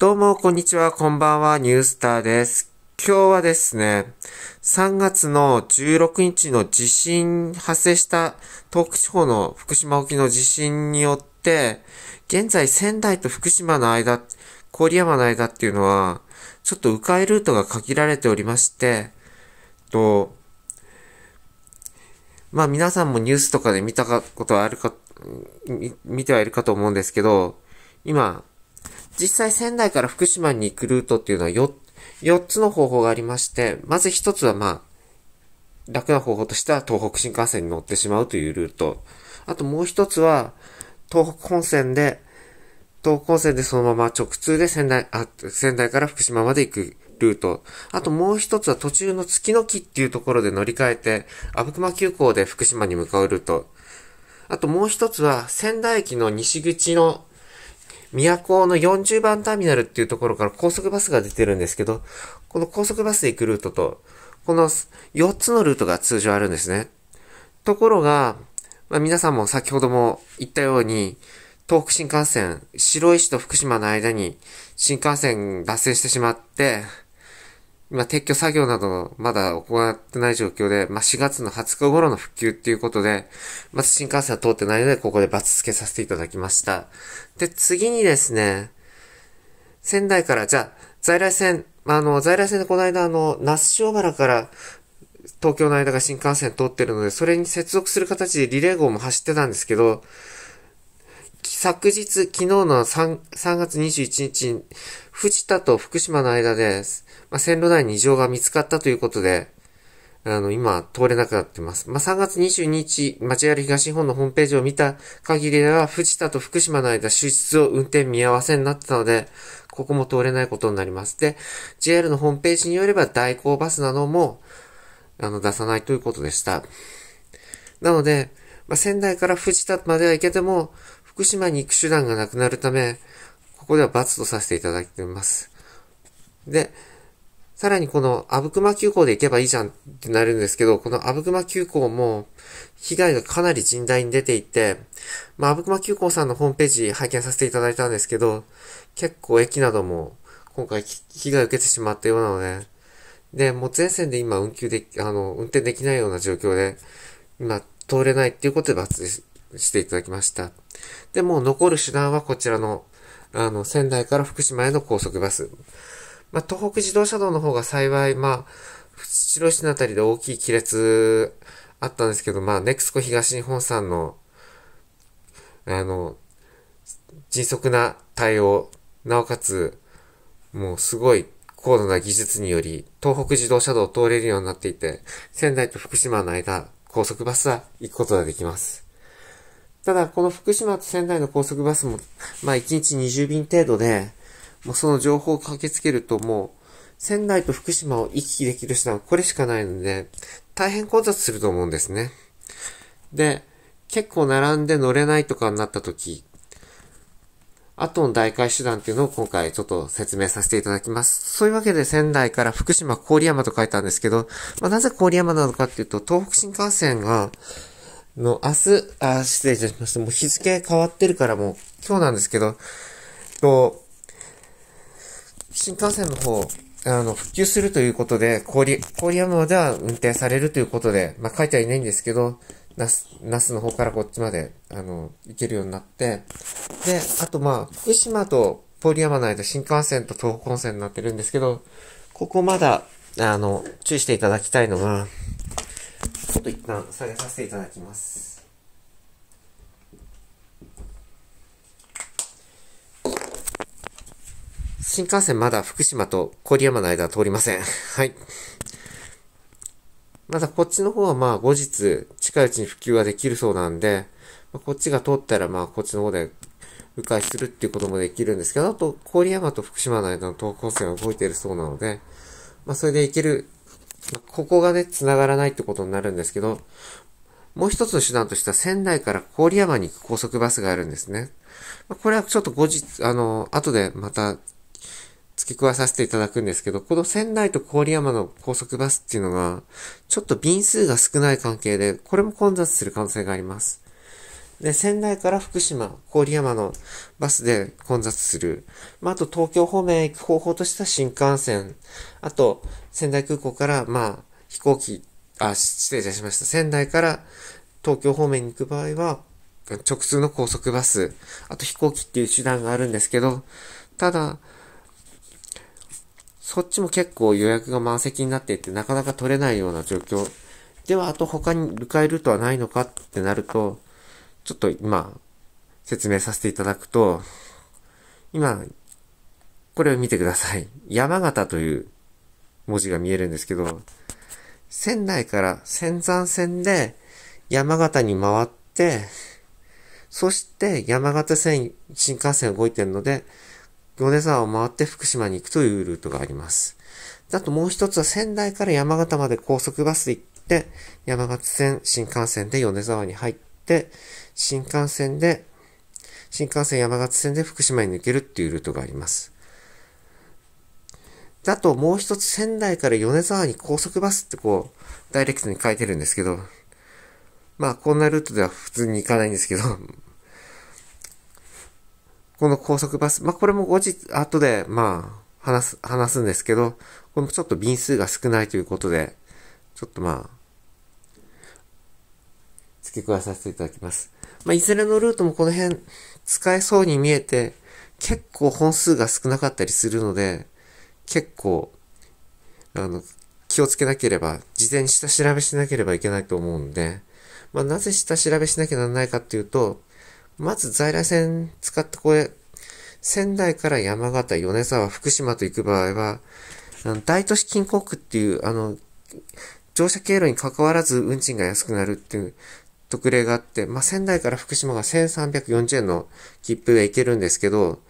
どうも、こんにちは、こんばんは、ニュースターです。今日はですね、3月の16日の地震、発生した東北地方の福島沖の地震によって、現在仙台と福島の間、郡山の間っていうのは、ちょっと迂回ルートが限られておりまして、と、まあ皆さんもニュースとかで見たことはあるか、見てはいるかと思うんですけど、今、実際仙台から福島に行くルートっていうのは 4, 4つの方法がありまして、まず1つはまあ、楽な方法としては東北新幹線に乗ってしまうというルート。あともう1つは、東北本線で、東北本線でそのまま直通で仙台、あ、仙台から福島まで行くルート。あともう1つは途中の月の木っていうところで乗り換えて、阿武隈急行で福島に向かうルート。あともう1つは仙台駅の西口の宮古の40番ターミナルっていうところから高速バスが出てるんですけど、この高速バスで行くルートと、この4つのルートが通常あるんですね。ところが、まあ、皆さんも先ほども言ったように、東北新幹線、白石と福島の間に新幹線脱線してしまって、まあ、撤去作業などまだ行ってない状況で、まあ、4月の20日頃の復旧っていうことで、まず、新幹線は通ってないので、ここでバツ付けさせていただきました。で、次にですね、仙台から、じゃあ、在来線、あの、在来線でこの間、あの、那須塩原から東京の間が新幹線通ってるので、それに接続する形でリレー号も走ってたんですけど、昨日、昨日の 3, 3月21日藤田と福島の間で、まあ、線路内に異常が見つかったということで、あの、今、通れなくなってます。まあ、3月22日、町歩東日本のホームページを見た限りでは、藤田と福島の間、終日を運転見合わせになってたので、ここも通れないことになります。で、JR のホームページによれば、代行バスなども、あの、出さないということでした。なので、まあ、仙台から藤田までは行けても、福島に行く手段がなくなるため、ここでは罰とさせていただいています。で、さらにこの阿武隈急行で行けばいいじゃんってなるんですけど、この阿武隈急行も被害がかなり甚大に出ていて、まあ、阿武隈急行さんのホームページ拝見させていただいたんですけど、結構駅なども今回被害を受けてしまったようなので、で、もう全線で今運休で、あの、運転できないような状況で、今通れないっていうことで罰していただきました。で、もう残る手段はこちらの、あの、仙台から福島への高速バス。まあ、東北自動車道の方が幸い、まあ、白石のあたりで大きい亀裂あったんですけど、まあ、ネクスコ東日本さんの、あの、迅速な対応、なおかつ、もうすごい高度な技術により、東北自動車道を通れるようになっていて、仙台と福島の間、高速バスは行くことができます。ただ、この福島と仙台の高速バスも、まあ、1日20便程度で、もうその情報を駆けつけるともう、仙台と福島を行き来できる手段はこれしかないので、大変混雑すると思うんですね。で、結構並んで乗れないとかになった時、後の代替手段っていうのを今回ちょっと説明させていただきます。そういうわけで仙台から福島郡山と書いたんですけど、まあ、なぜ郡山なのかっていうと、東北新幹線が、の、明日、あ、失礼いたしました。もう日付変わってるからもう今日なんですけど、と、新幹線の方、あの、復旧するということで、氷、氷山までは運転されるということで、まあ、書いてはいないんですけど、那須、那須の方からこっちまで、あの、行けるようになって、で、あとまあ、福島と郡山の間、新幹線と東北本線になってるんですけど、ここまだ、あの、注意していただきたいのが、ちょっと一旦下げさせていただきます。新幹線まだ福島と郡山の間通りません。はい。まだこっちの方はまあ後日近いうちに普及ができるそうなんで、こっちが通ったらまあこっちの方で迂回するっていうこともできるんですけど、あと郡山と福島の間の東高線は動いているそうなので、まあそれで行けるまここがね、繋がらないってことになるんですけど、もう一つの手段としては仙台から郡山に行く高速バスがあるんですね。まこれはちょっと後日、あの、後でまた付け加えさせていただくんですけど、この仙台と郡山の高速バスっていうのが、ちょっと便数が少ない関係で、これも混雑する可能性があります。で、仙台から福島、郡山のバスで混雑する。まあ、あと東京方面へ行く方法としては新幹線。あと、仙台空港から、まあ、飛行機、あ、失礼いたしました。仙台から東京方面に行く場合は、直通の高速バス、あと飛行機っていう手段があるんですけど、ただ、そっちも結構予約が満席になっていて、なかなか取れないような状況。では、あと他に迎えるとはないのかってなると、ちょっと今、説明させていただくと、今、これを見てください。山形という文字が見えるんですけど、仙台から仙山線で山形に回って、そして山形線、新幹線動いてるので、米沢を回って福島に行くというルートがあります。あともう一つは仙台から山形まで高速バスで行って、山形線、新幹線で米沢に入って、新幹線で、新幹線山形線で福島に抜けるっていうルートがあります。だともう一つ仙台から米沢に高速バスってこう、ダイレクトに書いてるんですけど、まあこんなルートでは普通に行かないんですけど、この高速バス、まあこれも後日、後でまあ話す、話すんですけど、このちょっと便数が少ないということで、ちょっとまあ、付け加えさせていただきます。まあ、いずれのルートもこの辺使えそうに見えて、結構本数が少なかったりするので、結構、あの、気をつけなければ、事前に下調べしなければいけないと思うんで、まあ、なぜ下調べしなきゃならないかっていうと、まず在来線使ってこれ、仙台から山形、米沢、福島と行く場合は、あの大都市近郊区っていう、あの、乗車経路に関わらず運賃が安くなるっていう、特例があって、まあ、仙台から福島が1340円の切符で行けるんですけど、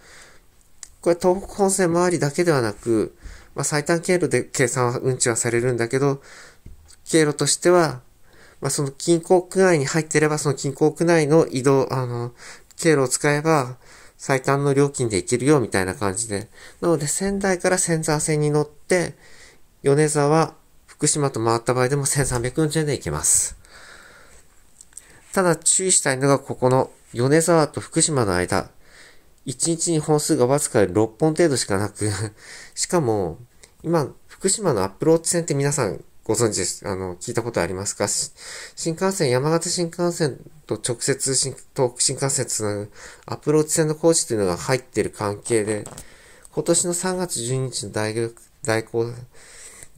これ東北本線周りだけではなく、まあ、最短経路で計算は、運賃はされるんだけど、経路としては、まあ、その近郊区内に入ってれば、その近郊区内の移動、あの、経路を使えば、最短の料金で行けるよ、みたいな感じで。なので、仙台から仙山線に乗って、米沢、福島と回った場合でも1340円で行けます。ただ注意したいのがここの米沢と福島の間、1日に本数がわずか6本程度しかなくしかも、今、福島のアプローチ線って皆さんご存知です。あの、聞いたことありますか新幹線、山形新幹線と直接新東北新幹線つなぐアプローチ線の工事というのが入ってる関係で、今年の3月12日の大学、大行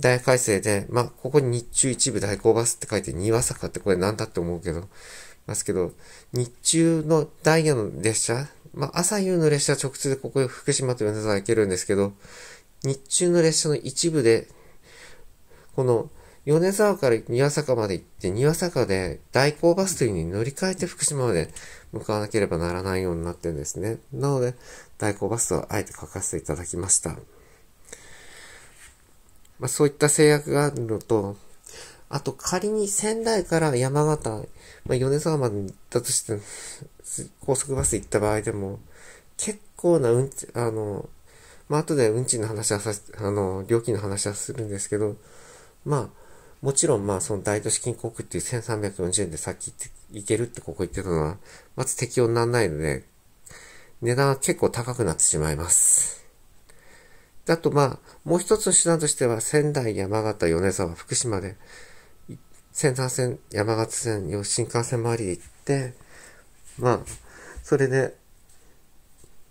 大改正で、まあ、ここに日中一部代行バスって書いて、庭坂ってこれなんだって思うけど、ますけど、日中のダイヤの列車、まあ、朝夕の列車直通でここ福島と米沢行けるんですけど、日中の列車の一部で、この米沢から庭坂まで行って、庭坂で代行バスというに乗り換えて福島まで向かわなければならないようになってるんですね。なので、代行バスはあえて書かせていただきました。まあ、そういった制約があるのと、あと仮に仙台から山形、まあ、米沢まで行ったとして、高速バス行った場合でも、結構なうんち、あの、まあ、後で運賃の話はさ、あの、料金の話はするんですけど、まあ、もちろんまあ、その大都市金国っていう1340円でさっき行けるってここ言ってたのは、まず適用にならないので、値段は結構高くなってしまいます。あとまあ、もう一つの手段としては、仙台、山形、米沢、福島で、仙台線、山形線、新幹線周りで行って、まあ、それで、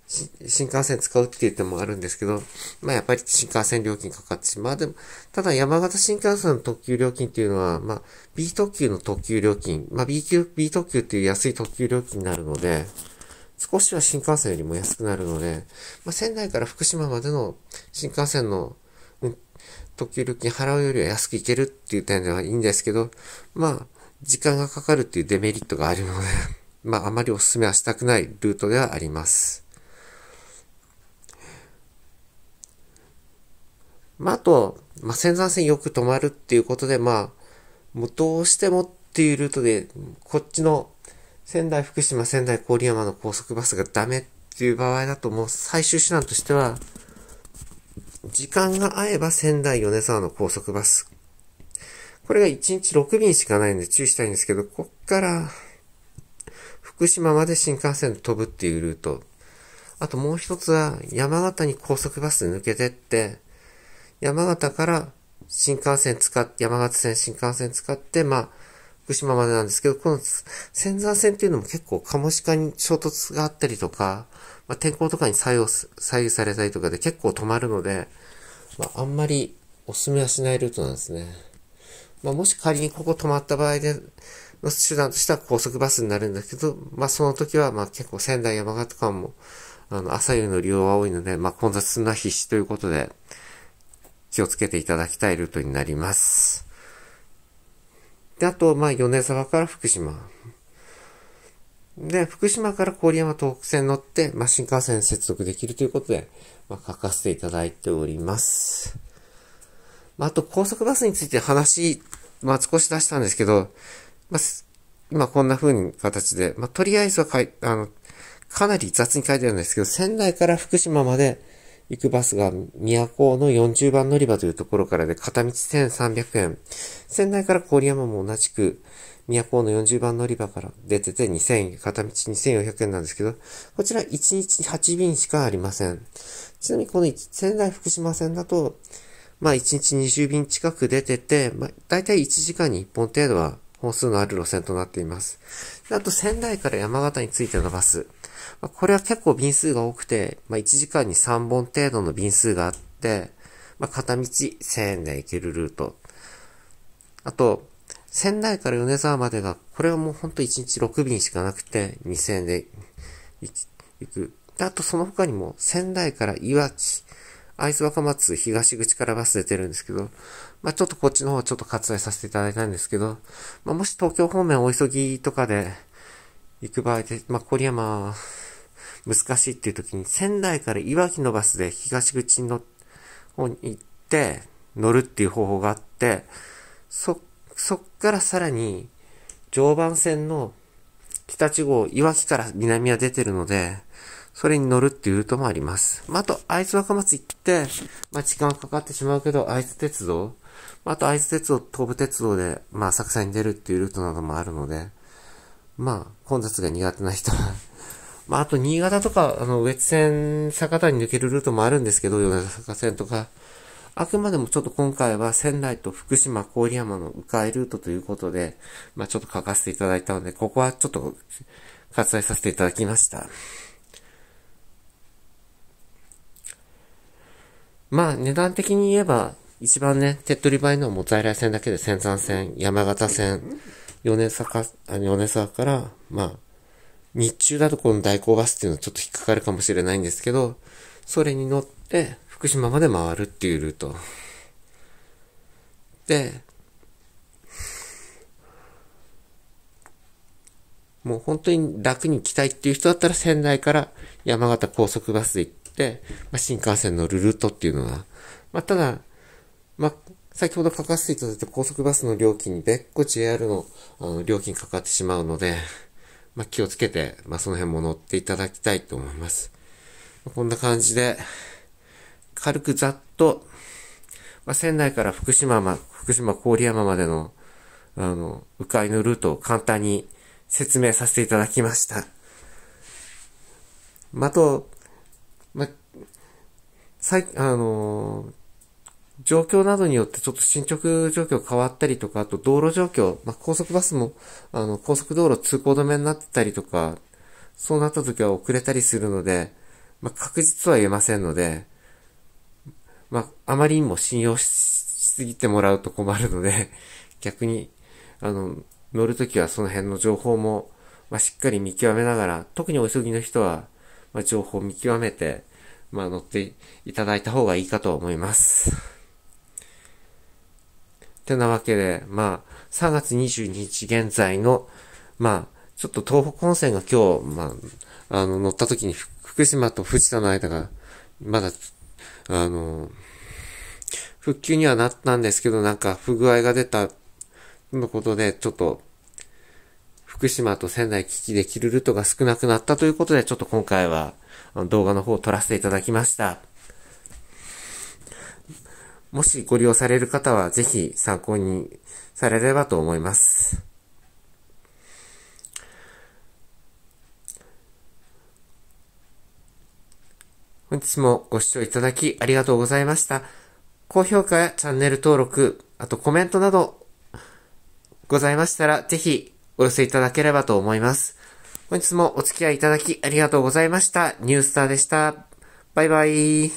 新幹線使うって言ってもあるんですけど、まあやっぱり新幹線料金かかってしまう。でも、ただ山形新幹線の特急料金っていうのは、まあ B 特急の特急料金、まあ B 級、B 特急っていう安い特急料金になるので、少しは新幹線よりも安くなるので、まあ、仙台から福島までの新幹線の、うん、特急料金払うよりは安く行けるっていう点ではいいんですけど、まあ、時間がかかるっていうデメリットがあるので まあ、あまりお勧めはしたくないルートではあります。まあ、あと、まあ、仙山線よく止まるっていうことで、まあ、もうどうしてもっていうルートで、こっちの仙台、福島、仙台、郡山の高速バスがダメっていう場合だともう最終手段としては、時間が合えば仙台、米沢の高速バス。これが1日6便しかないんで注意したいんですけど、こっから福島まで新幹線で飛ぶっていうルート。あともう一つは山形に高速バス抜けてって、山形から新幹線使っ山形線新幹線使って、まあ、福島までなんですけど、この仙山線っていうのも結構カモシカに衝突があったりとか、まあ、天候とかに左右左右されたりとかで結構止まるので、まあ、あんまりおすすめはしないルートなんですね。まあ、もし仮にここ止まった場合で、の手段としては高速バスになるんだけど、まあ、その時は、ま結構仙台山形間も、あの、朝夕の利用は多いので、まあ、混雑するのは必至ということで、気をつけていただきたいルートになります。で、あと、まあ、米沢から福島。で、福島から郡山東北線乗って、まあ、新幹線接続できるということで、まあ、書かせていただいております。まあ、あと、高速バスについて話、まあ、少し出したんですけど、まあ、今こんな風に形で、まあ、とりあえずはかい、あの、かなり雑に書いてあるんですけど、仙台から福島まで、行くバスが宮古の40番乗り場というところからで片道1300円。仙台から郡山も同じく、宮古の40番乗り場から出てて2000円、片道2400円なんですけど、こちら1日8便しかありません。ちなみにこの仙台福島線だと、まあ1日20便近く出てて、まあ大体1時間に1本程度は本数のある路線となっています。あと仙台から山形についてのバス。まあ、これは結構便数が多くて、まあ、1時間に3本程度の便数があって、まあ、片道1000円で行けるルート。あと、仙台から米沢までが、これはもうほんと1日6便しかなくて、2000円で行く。で、あとその他にも、仙台からいわき、会津若松東口からバス出てるんですけど、まあ、ちょっとこっちの方はちょっと割愛させていただいたんですけど、まあ、もし東京方面お急ぎとかで行く場合で、まあ、郡山、難しいっていう時に、仙台からいわきのバスで東口の方に行って、乗るっていう方法があって、そ、そっからさらに、常磐線の北地方、いわきから南は出てるので、それに乗るっていうルートもあります。まあ、あと、会津若松行って、まあ、時間かかってしまうけど、会津鉄道、まあ、あと会津鉄道、東武鉄道で、まあ、浅草に出るっていうルートなどもあるので、まあ、混雑が苦手な人はまあ、あと新潟とか、あの、上越線、酒田に抜けるルートもあるんですけど、米坂線とか、あくまでもちょっと今回は仙台と福島、郡山の迂回ルートということで、まあ、ちょっと書かせていただいたので、ここはちょっと割愛させていただきました。まあ、値段的に言えば、一番ね、手っ取り早いのはもう在来線だけで仙山線、山形線、米坂、米沢から、まあ、日中だとこの代行バスっていうのはちょっと引っかかるかもしれないんですけど、それに乗って福島まで回るっていうルート。で、もう本当に楽に来たいっていう人だったら仙台から山形高速バスで行って、まあ、新幹線乗るルートっていうのは、まあ、ただ、まあ、先ほど書かせていただいた高速バスの料金に別個 JR のあの料金かかってしまうので、まあ、気をつけて、まあ、その辺も乗っていただきたいと思います。まあ、こんな感じで、軽くざっと、まあ、仙台から福島ま、福島郡山までの、あの、迂回のルートを簡単に説明させていただきました。まあ、と、まあ、最、あのー、状況などによってちょっと進捗状況変わったりとか、あと道路状況、まあ、高速バスも、あの、高速道路通行止めになってたりとか、そうなった時は遅れたりするので、まあ、確実とは言えませんので、まあ、あまりにも信用しすぎてもらうと困るので、逆に、あの、乗るときはその辺の情報も、まあ、しっかり見極めながら、特にお急ぎの人は、まあ、情報を見極めて、まあ、乗っていただいた方がいいかと思います。てなわけで、まあ、3月22日現在の、まあ、ちょっと東北本線が今日、まあ、あの、乗った時に福島と藤田の間が、まだ、あの、復旧にはなったんですけど、なんか不具合が出た、のことで、ちょっと、福島と仙台危機でキルルトが少なくなったということで、ちょっと今回は動画の方を撮らせていただきました。もしご利用される方はぜひ参考にされればと思います。本日もご視聴いただきありがとうございました。高評価やチャンネル登録、あとコメントなどございましたらぜひお寄せいただければと思います。本日もお付き合いいただきありがとうございました。ニュースターでした。バイバイ。